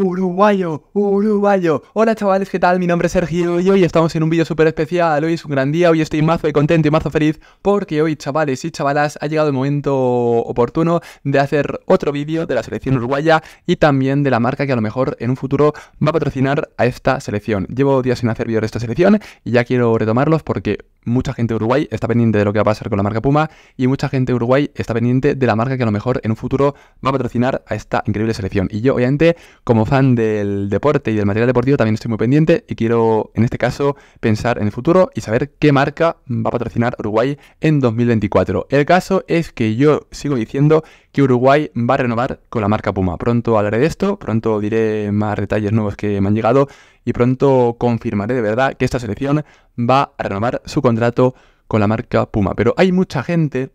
Uruguayo, uruguayo. Hola chavales, ¿qué tal? Mi nombre es Sergio y hoy estamos en un vídeo súper especial. Hoy es un gran día, hoy estoy mazo de contento y mazo feliz porque hoy chavales y chavalas ha llegado el momento oportuno de hacer otro vídeo de la selección uruguaya y también de la marca que a lo mejor en un futuro va a patrocinar a esta selección. Llevo días sin hacer vídeos de esta selección y ya quiero retomarlos porque mucha gente de Uruguay está pendiente de lo que va a pasar con la marca Puma y mucha gente de Uruguay está pendiente de la marca que a lo mejor en un futuro va a patrocinar a esta increíble selección. Y yo, obviamente, como fan del deporte y del material deportivo, también estoy muy pendiente y quiero, en este caso, pensar en el futuro y saber qué marca va a patrocinar Uruguay en 2024. El caso es que yo sigo diciendo que Uruguay va a renovar con la marca Puma. Pronto hablaré de esto, pronto diré más detalles nuevos que me han llegado y pronto confirmaré de verdad que esta selección va a renovar su contrato con la marca Puma. Pero hay mucha gente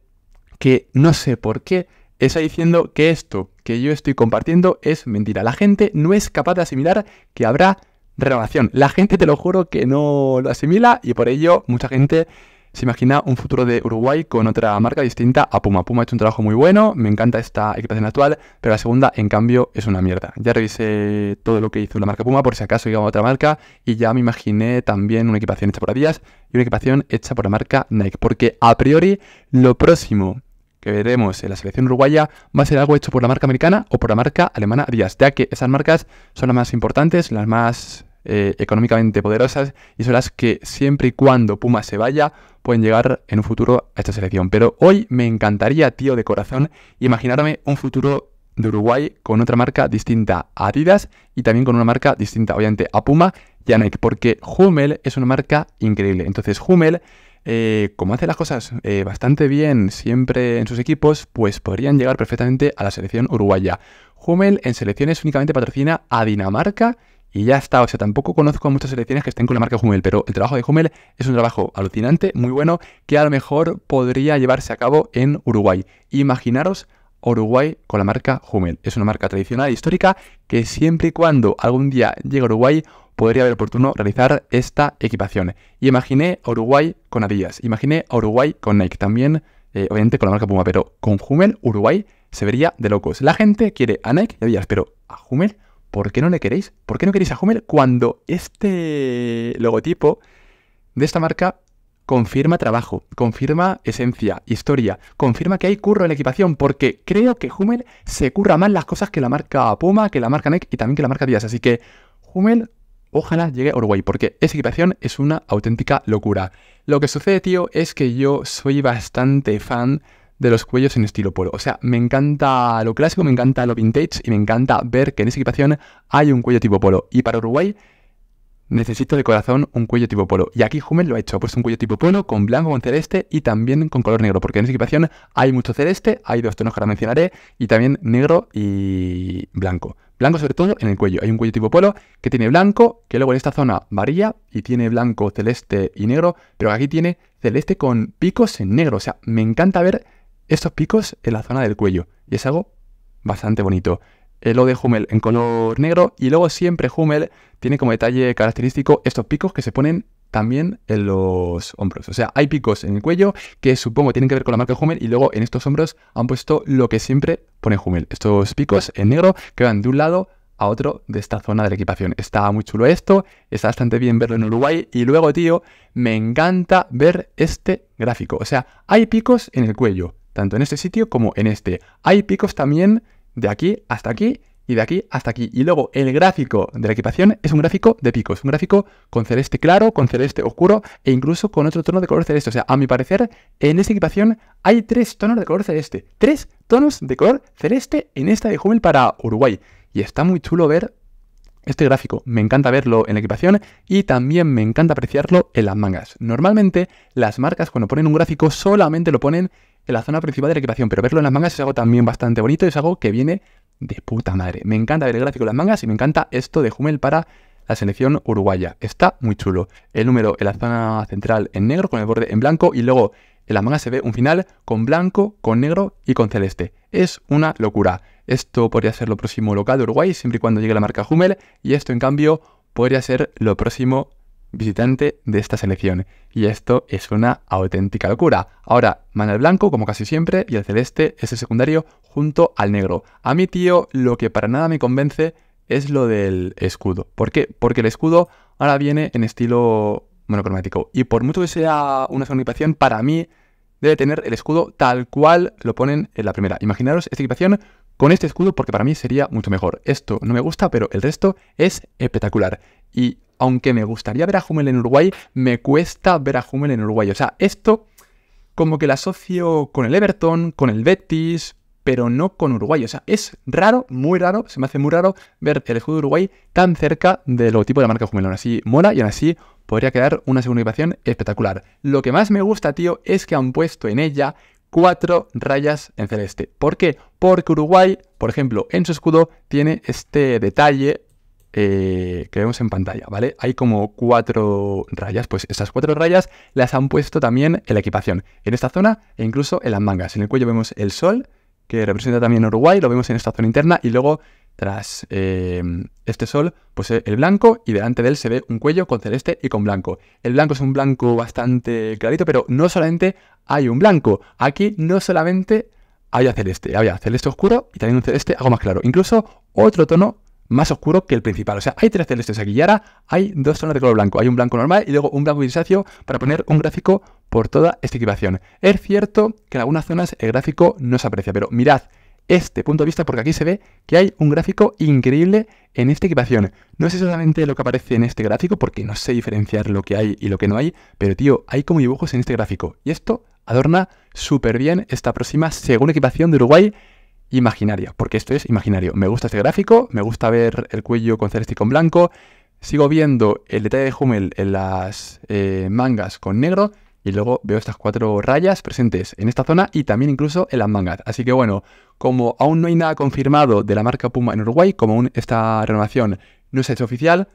que no sé por qué está diciendo que esto que yo estoy compartiendo es mentira. La gente no es capaz de asimilar que habrá renovación. La gente, te lo juro, que no lo asimila y por ello mucha gente se imagina un futuro de Uruguay con otra marca distinta a Puma. Puma ha hecho un trabajo muy bueno, me encanta esta equipación actual, pero la segunda, en cambio, es una mierda. Ya revisé todo lo que hizo la marca Puma, por si acaso a otra marca, y ya me imaginé también una equipación hecha por Adidas y una equipación hecha por la marca Nike, porque a priori lo próximo que veremos en la selección uruguaya va a ser algo hecho por la marca americana o por la marca alemana Adidas, ya que esas marcas son las más importantes, las más eh, económicamente poderosas y son las que siempre y cuando Puma se vaya pueden llegar en un futuro a esta selección. Pero hoy me encantaría, tío, de corazón, imaginarme un futuro de Uruguay con otra marca distinta a Adidas y también con una marca distinta, obviamente, a Puma y a porque Hummel es una marca increíble. Entonces, Hummel, eh, como hace las cosas eh, bastante bien siempre en sus equipos, pues podrían llegar perfectamente a la selección uruguaya. Hummel en selecciones únicamente patrocina a Dinamarca y ya está. O sea, tampoco conozco muchas selecciones que estén con la marca Hummel, pero el trabajo de Hummel es un trabajo alucinante, muy bueno, que a lo mejor podría llevarse a cabo en Uruguay. Imaginaros Uruguay con la marca Hummel. Es una marca tradicional e histórica que siempre y cuando algún día llegue a Uruguay podría haber oportuno realizar esta equipación. Y imaginé Uruguay con Adidas, imaginé Uruguay con Nike, también eh, obviamente con la marca Puma, pero con Hummel Uruguay se vería de locos. La gente quiere a Nike y Adidas, pero a Hummel ¿por qué no le queréis? ¿Por qué no queréis a Hummel cuando este logotipo de esta marca confirma trabajo, confirma esencia, historia, confirma que hay curro en la equipación, porque creo que Hummel se curra más las cosas que la marca Puma, que la marca NEC y también que la marca Díaz. Así que Hummel, ojalá llegue a Uruguay, porque esa equipación es una auténtica locura. Lo que sucede, tío, es que yo soy bastante fan de los cuellos en estilo polo. O sea, me encanta lo clásico, me encanta lo vintage y me encanta ver que en esa equipación hay un cuello tipo polo. Y para Uruguay necesito de corazón un cuello tipo polo. Y aquí Hummel lo ha hecho. Ha pues un cuello tipo polo con blanco, con celeste y también con color negro. Porque en esa equipación hay mucho celeste, hay dos tonos que ahora mencionaré, y también negro y blanco. Blanco sobre todo en el cuello. Hay un cuello tipo polo que tiene blanco, que luego en esta zona varía y tiene blanco, celeste y negro, pero aquí tiene celeste con picos en negro. O sea, me encanta ver estos picos en la zona del cuello. Y es algo bastante bonito. Eh, lo de Hummel en color negro y luego siempre Hummel tiene como detalle característico estos picos que se ponen también en los hombros. O sea, hay picos en el cuello que supongo tienen que ver con la marca Hummel y luego en estos hombros han puesto lo que siempre pone Hummel. Estos picos en negro que van de un lado a otro de esta zona de la equipación. Está muy chulo esto, está bastante bien verlo en Uruguay y luego, tío, me encanta ver este gráfico. O sea, hay picos en el cuello, tanto en este sitio como en este. Hay picos también de aquí hasta aquí y de aquí hasta aquí. Y luego el gráfico de la equipación es un gráfico de picos, un gráfico con celeste claro, con celeste oscuro e incluso con otro tono de color celeste. O sea, a mi parecer, en esta equipación hay tres tonos de color celeste. Tres tonos de color celeste en esta de Hummel para Uruguay. Y está muy chulo ver este gráfico. Me encanta verlo en la equipación y también me encanta apreciarlo en las mangas. Normalmente las marcas cuando ponen un gráfico solamente lo ponen en la zona principal de la equipación, pero verlo en las mangas es algo también bastante bonito, es algo que viene de puta madre. Me encanta ver el gráfico de las mangas y me encanta esto de Hummel para la selección uruguaya. Está muy chulo. El número en la zona central en negro con el borde en blanco y luego en las mangas se ve un final con blanco, con negro y con celeste. Es una locura. Esto podría ser lo próximo local de Uruguay siempre y cuando llegue la marca Hummel y esto en cambio podría ser lo próximo visitante de esta selección. Y esto es una auténtica locura. Ahora, mana el blanco, como casi siempre, y el celeste es el secundario junto al negro. A mi tío, lo que para nada me convence es lo del escudo. ¿Por qué? Porque el escudo ahora viene en estilo monocromático. Y por mucho que sea una segunda para mí debe tener el escudo tal cual lo ponen en la primera. Imaginaros esta equipación con este escudo porque para mí sería mucho mejor. Esto no me gusta, pero el resto es espectacular. Y aunque me gustaría ver a Hummel en Uruguay, me cuesta ver a Hummel en Uruguay. O sea, esto como que la asocio con el Everton, con el Betis, pero no con Uruguay. O sea, es raro, muy raro, se me hace muy raro ver el escudo de Uruguay tan cerca del logotipo de la marca Hummel. Aún así mola y aún así podría quedar una segunda equipación espectacular. Lo que más me gusta, tío, es que han puesto en ella cuatro rayas en celeste. ¿Por qué? Porque Uruguay, por ejemplo, en su escudo tiene este detalle eh, que vemos en pantalla, ¿vale? Hay como cuatro rayas, pues esas cuatro rayas las han puesto también en la equipación, en esta zona e incluso en las mangas. En el cuello vemos el sol, que representa también Uruguay, lo vemos en esta zona interna y luego tras eh, este sol, pues el blanco y delante de él se ve un cuello con celeste y con blanco. El blanco es un blanco bastante clarito, pero no solamente hay un blanco, aquí no solamente había celeste, había celeste oscuro y también un celeste algo más claro, incluso otro tono más oscuro que el principal. O sea, hay tres celestes aquí y ahora hay dos zonas de color blanco. Hay un blanco normal y luego un blanco grisáceo para poner un gráfico por toda esta equipación. Es cierto que en algunas zonas el gráfico no se aprecia, pero mirad este punto de vista porque aquí se ve que hay un gráfico increíble en esta equipación. No es exactamente lo que aparece en este gráfico porque no sé diferenciar lo que hay y lo que no hay, pero tío, hay como dibujos en este gráfico. Y esto adorna súper bien esta próxima segunda equipación de Uruguay imaginaria, porque esto es imaginario. Me gusta este gráfico, me gusta ver el cuello con celeste y con blanco, sigo viendo el detalle de Jumel en las eh, mangas con negro y luego veo estas cuatro rayas presentes en esta zona y también incluso en las mangas. Así que bueno, como aún no hay nada confirmado de la marca Puma en Uruguay, como aún esta renovación no se ha hecho oficial,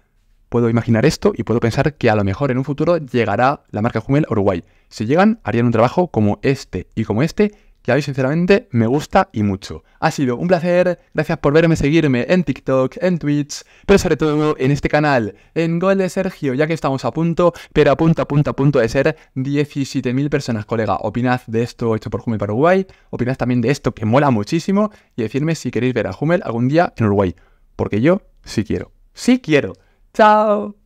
puedo imaginar esto y puedo pensar que a lo mejor en un futuro llegará la marca Hummel Uruguay. Si llegan, harían un trabajo como este y como este que a mí sinceramente me gusta y mucho. Ha sido un placer, gracias por verme, seguirme en TikTok, en Twitch, pero sobre todo en este canal, en Gol de Sergio, ya que estamos a punto, pero a punto, a punto, a punto de ser 17.000 personas, colega. Opinad de esto hecho por Hummel para Uruguay, opinad también de esto que mola muchísimo y decirme si queréis ver a Hummel algún día en Uruguay, porque yo sí quiero, sí quiero. ¡Chao!